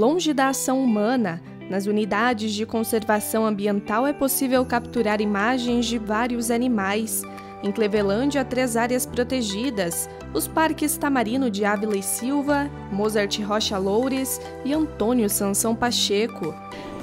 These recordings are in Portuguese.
Longe da ação humana, nas unidades de conservação ambiental é possível capturar imagens de vários animais. Em Clevelândia, três áreas protegidas: os parques Tamarino de Ávila e Silva, Mozart Rocha Loures e Antônio Sansão Pacheco.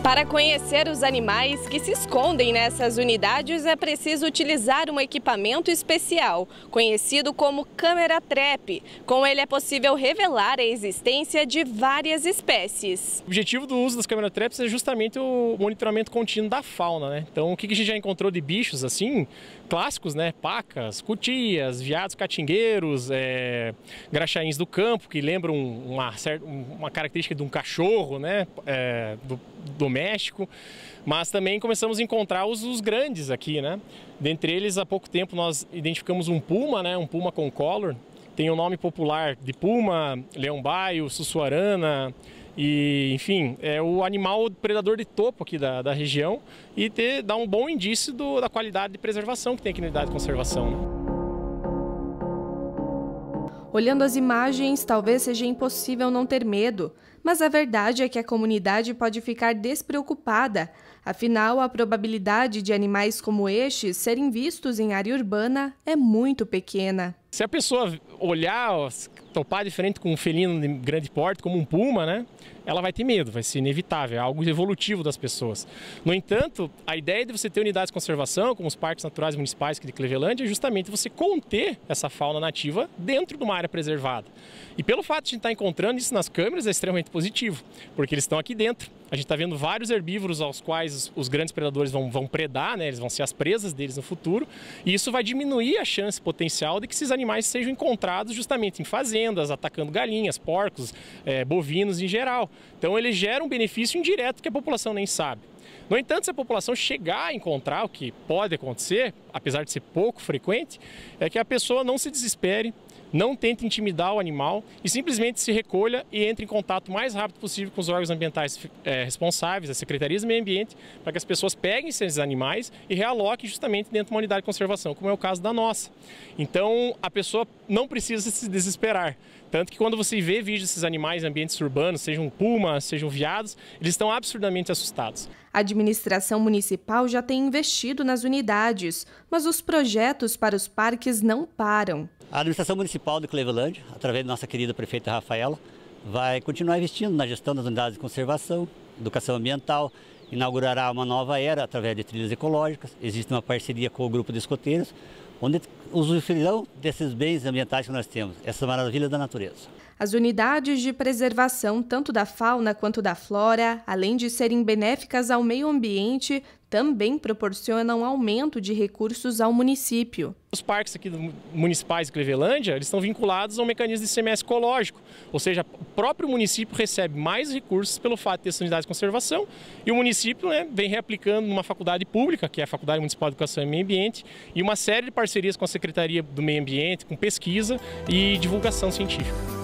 Para conhecer os animais que se escondem nessas unidades, é preciso utilizar um equipamento especial, conhecido como câmera trap. Com ele é possível revelar a existência de várias espécies. O objetivo do uso das câmeras traps é justamente o monitoramento contínuo da fauna. Né? Então, o que a gente já encontrou de bichos assim, clássicos, né? Pacas, cutias, viados catingueiros, é... graxaíns do campo, que lembram uma, uma característica de um cachorro, né? É... Do doméstico, mas também começamos a encontrar os, os, grandes aqui, né? Dentre eles, há pouco tempo nós identificamos um puma, né? Um puma com collar. Tem o um nome popular de puma, leão baio, sussuarana, e, enfim, é o animal predador de topo aqui da, da região e ter, dá um bom indício do, da qualidade de preservação que tem aqui na unidade de conservação. Né? Olhando as imagens, talvez seja impossível não ter medo, mas a verdade é que a comunidade pode ficar despreocupada, afinal, a probabilidade de animais como estes serem vistos em área urbana é muito pequena. Se a pessoa olhar, topar de frente com um felino de grande porte, como um puma, né? Ela vai ter medo, vai ser inevitável, é algo evolutivo das pessoas. No entanto, a ideia de você ter unidades de conservação, como os parques naturais municipais aqui de Cleveland, é justamente você conter essa fauna nativa dentro de uma área preservada. E pelo fato de a gente estar encontrando isso nas câmeras é extremamente positivo, porque eles estão aqui dentro. A gente está vendo vários herbívoros aos quais os grandes predadores vão, vão predar, né? eles vão ser as presas deles no futuro, e isso vai diminuir a chance potencial de que esses animais sejam encontrados justamente em fazendas fazendas, atacando galinhas, porcos, é, bovinos em geral. Então ele gera um benefício indireto que a população nem sabe. No entanto, se a população chegar a encontrar, o que pode acontecer, apesar de ser pouco frequente, é que a pessoa não se desespere, não tente intimidar o animal e simplesmente se recolha e entre em contato o mais rápido possível com os órgãos ambientais é, responsáveis, as secretarias do meio ambiente, para que as pessoas peguem esses animais e realoquem justamente dentro de uma unidade de conservação, como é o caso da nossa. Então, a pessoa não precisa se desesperar. Tanto que quando você vê vídeos desses animais em ambientes urbanos, sejam pumas, sejam viados, eles estão absurdamente assustados. A administração municipal já tem investido nas unidades, mas os projetos para os parques não param. A administração municipal de Cleveland, através da nossa querida prefeita Rafaela, vai continuar investindo na gestão das unidades de conservação, educação ambiental, inaugurará uma nova era através de trilhas ecológicas. Existe uma parceria com o grupo de escoteiros, onde usufruirão desses bens ambientais que nós temos, essa maravilha da natureza. As unidades de preservação, tanto da fauna quanto da flora, além de serem benéficas ao meio ambiente, também proporciona um aumento de recursos ao município. Os parques aqui municipais de Clevelândia eles estão vinculados ao mecanismo de ICMS ecológico, ou seja, o próprio município recebe mais recursos pelo fato de ter unidades de conservação e o município né, vem reaplicando numa faculdade pública, que é a Faculdade Municipal de Educação e Meio Ambiente, e uma série de parcerias com a Secretaria do Meio Ambiente, com pesquisa e divulgação científica.